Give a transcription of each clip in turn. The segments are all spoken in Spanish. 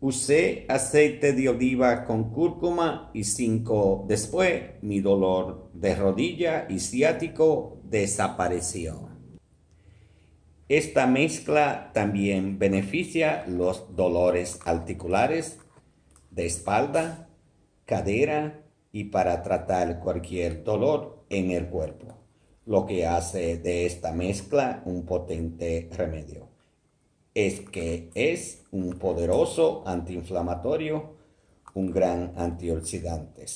Usé aceite de oliva con cúrcuma y cinco después mi dolor de rodilla y ciático desapareció. Esta mezcla también beneficia los dolores articulares de espalda, cadera y para tratar cualquier dolor en el cuerpo, lo que hace de esta mezcla un potente remedio es que es un poderoso antiinflamatorio, un gran antioxidante.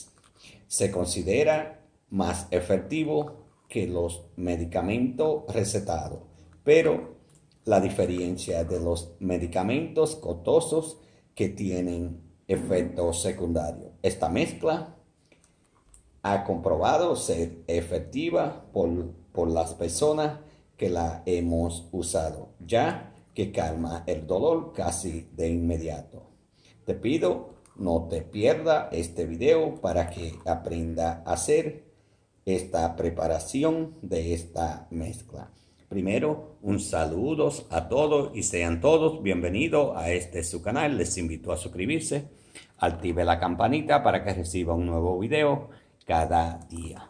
Se considera más efectivo que los medicamentos recetados, pero la diferencia de los medicamentos costosos que tienen efectos secundarios. Esta mezcla ha comprobado ser efectiva por, por las personas que la hemos usado. Ya que calma el dolor casi de inmediato. Te pido no te pierda este video para que aprenda a hacer esta preparación de esta mezcla. Primero, un saludos a todos y sean todos bienvenidos a este su canal. Les invito a suscribirse, active la campanita para que reciba un nuevo video cada día.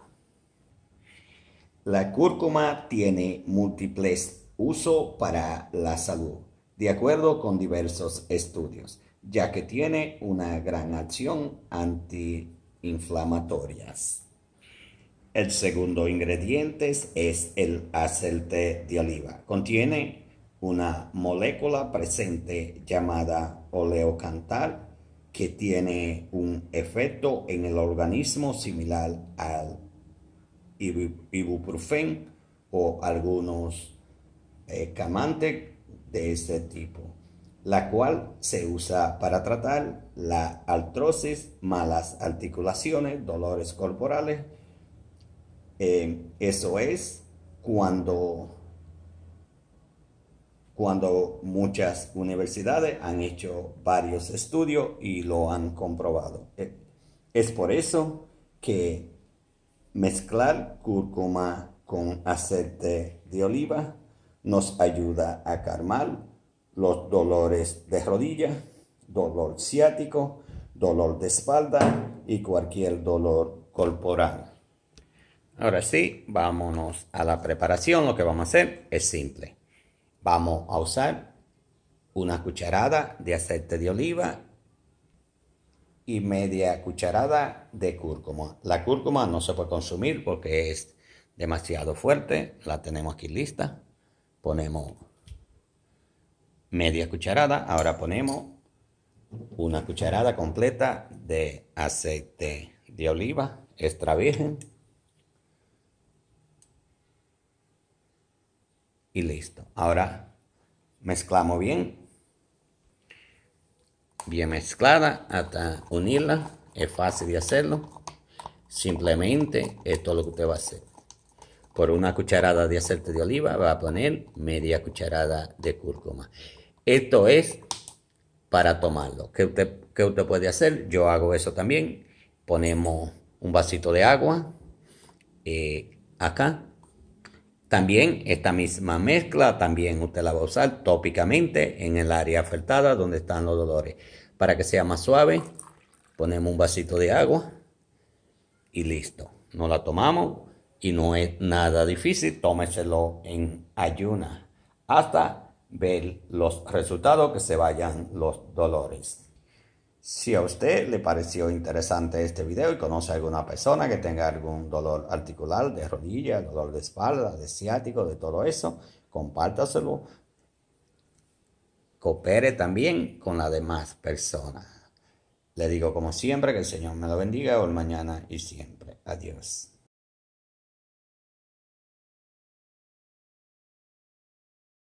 La cúrcuma tiene múltiples uso para la salud, de acuerdo con diversos estudios, ya que tiene una gran acción antiinflamatoria. El segundo ingrediente es el aceite de oliva. Contiene una molécula presente llamada oleocantal que tiene un efecto en el organismo similar al ibuprofen o algunos camante de este tipo, la cual se usa para tratar la artrosis, malas articulaciones, dolores corporales. Eh, eso es cuando, cuando muchas universidades han hecho varios estudios y lo han comprobado. Eh, es por eso que mezclar cúrcuma con aceite de oliva nos ayuda a calmar los dolores de rodilla, dolor ciático, dolor de espalda y cualquier dolor corporal. Ahora sí, vámonos a la preparación. Lo que vamos a hacer es simple. Vamos a usar una cucharada de aceite de oliva y media cucharada de cúrcuma. La cúrcuma no se puede consumir porque es demasiado fuerte. La tenemos aquí lista ponemos media cucharada, ahora ponemos una cucharada completa de aceite de oliva extra virgen y listo. Ahora mezclamos bien, bien mezclada hasta unirla, es fácil de hacerlo, simplemente esto es lo que usted va a hacer. Por una cucharada de aceite de oliva va a poner media cucharada de cúrcuma. Esto es para tomarlo. ¿Qué usted, usted puede hacer? Yo hago eso también. Ponemos un vasito de agua eh, acá. También esta misma mezcla, también usted la va a usar tópicamente en el área afectada donde están los dolores. Para que sea más suave, ponemos un vasito de agua y listo. No la tomamos y no es nada difícil, tómeselo en ayuna hasta ver los resultados que se vayan los dolores. Si a usted le pareció interesante este video y conoce a alguna persona que tenga algún dolor articular de rodilla, dolor de espalda, de ciático, de todo eso, compártaselo. Coopere también con la demás personas. Le digo como siempre que el Señor me lo bendiga hoy, mañana y siempre. Adiós.